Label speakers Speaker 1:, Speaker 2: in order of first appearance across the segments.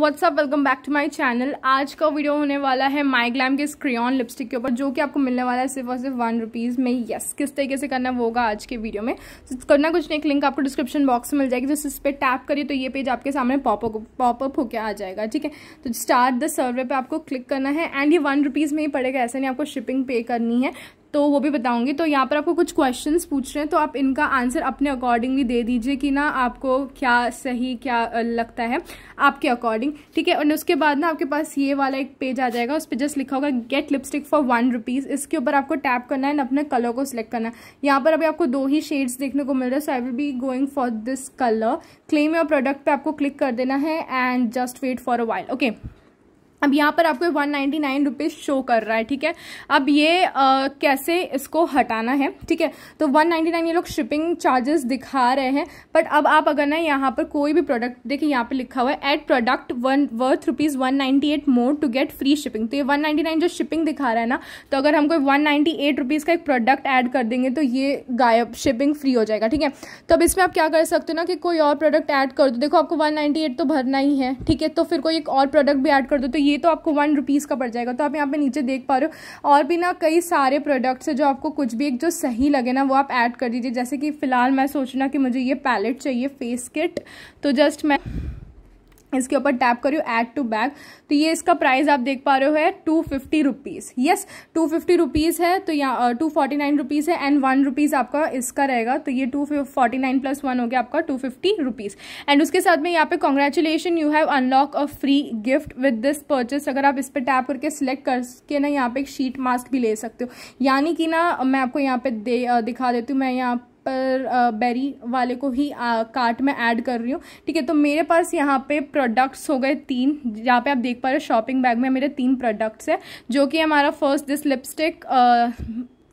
Speaker 1: WhatsApp welcome back to my channel आज का video होने वाला है माई ग्लैम के स्क्रियॉन लिपस्टिक के ऊपर जो कि आपको मिलने वाला है सिर्फ और सिर्फ वन रुपीज़ में यस किस तरीके से करना वो होगा आज के वीडियो में so, करना कुछ नहीं एक लिंक आपको डिस्क्रिप्शन बॉक्स में मिल जाएगी जिस इस पर टैप करिए तो ये पेज आपके सामने पॉपअप पॉपअप होकर आ जाएगा ठीक है तो स्टार्ट द सर्वे पर आपको क्लिक करना है एंड ये वन रुपीज़ में ही पड़ेगा ऐसा नहीं आपको शिपिंग पे करनी है तो वो भी बताऊंगी तो यहाँ पर आपको कुछ क्वेश्चंस पूछ रहे हैं तो आप इनका आंसर अपने अकॉर्डिंगली दे दीजिए कि ना आपको क्या सही क्या लगता है आपके अकॉर्डिंग ठीक है और उसके बाद ना आपके पास ये वाला एक पेज आ जाएगा उस पर जस्ट लिखा होगा get lipstick for one rupees इसके ऊपर आपको टैप करना है एंड अपने कलर को सिलेक्ट करना है यहाँ पर अभी आपको दो ही शेड्स देखने को मिल रहा है so I will be going for this colour claim your product पर आपको क्लिक कर देना है and just wait for a while okay अब यहाँ पर आपको one ninety nine rupees show कर रहा है ठीक है अब ये आ, कैसे इसको हटाना है ठीक है तो वन नाइन्टी नाइन ये लोग शिपिंग चार्जेस दिखा रहे हैं बट अब आप अगर ना यहाँ पर कोई भी प्रोडक्ट देखिए यहाँ पे लिखा हुआ है at product one worth rupees one ninety eight more to get free shipping तो ये वन नाइन्टी नाइन जो शिपिंग दिखा रहा है ना तो अगर हम कोई वन नाइन्टी एट रुपीज़ का एक प्रोडक्ट ऐड कर देंगे तो ये गायब शिपिंग फ्री हो जाएगा ठीक है तो अब इसमें आप क्या कर सकते हो ना कि कोई और प्रोडक्ट ऐड कर दो देखो आपको वन एट तो भरना ही है ठीक है तो फिर कोई एक और प्रोडक्ट भी ऐड कर दो तो ये तो आपको वन रुपीज़ का पड़ जाएगा तो आप यहाँ पे नीचे देख पा रहे हो और भी ना कई सारे प्रोडक्ट्स है जो आपको कुछ भी एक जो सही लगे ना वो आप ऐड कर दीजिए जैसे कि फ़िलहाल मैं सोचना कि मुझे ये पैलेट चाहिए फेस किट तो जस्ट मैं इसके ऊपर टैप करियो ऐड टू बैग तो ये इसका प्राइस आप देख पा रहे हो है two fifty rupees yes two fifty rupees है तो यहाँ टू फोर्टी नाइन रुपीज़ है एंड वन रुपीज़ आपका इसका रहेगा तो ये two forty nine plus one हो गया आपका टू फिफ्टी रुपीज़ एंड उसके साथ में यहाँ पे congratulation you have unlock a free gift with this purchase अगर आप इस पर टैप करके सिलेक्ट करके ना यहाँ पे एक शीट मास्क भी ले सकते हो यानी कि ना मैं आपको यहाँ पे दे दिखा देती हूँ मैं यहाँ पर बेरी वाले को ही आ, कार्ट में ऐड कर रही हूँ ठीक है तो मेरे पास यहाँ पे प्रोडक्ट्स हो गए तीन जहाँ पे आप देख पा रहे हो शॉपिंग बैग में मेरे तीन प्रोडक्ट्स हैं जो कि हमारा first this lipstick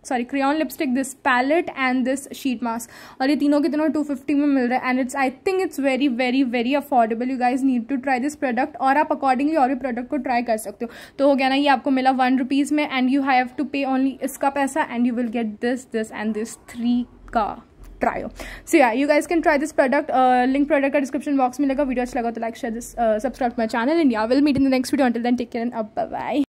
Speaker 1: sorry crayon lipstick this palette and this sheet mask और ये तीनों के तीनों 250 में मिल रहा है and it's I think it's very very very affordable you guys need to try this product और आप अकॉर्डिंगली और भी प्रोडक्ट को ट्राई कर सकते हो तो हो गया ना ये आपको मिला वन रुपीज़ में and you have to pay only इसका पैसा and you will get this this and this three का ट्राई हो सो या you guys can try this product link product का डिस्क्रिप्शन बॉक्स में लगा वीडियो अच्छा लगा तो like share this subscribe my channel India will meet in the next video until then take care and अब bye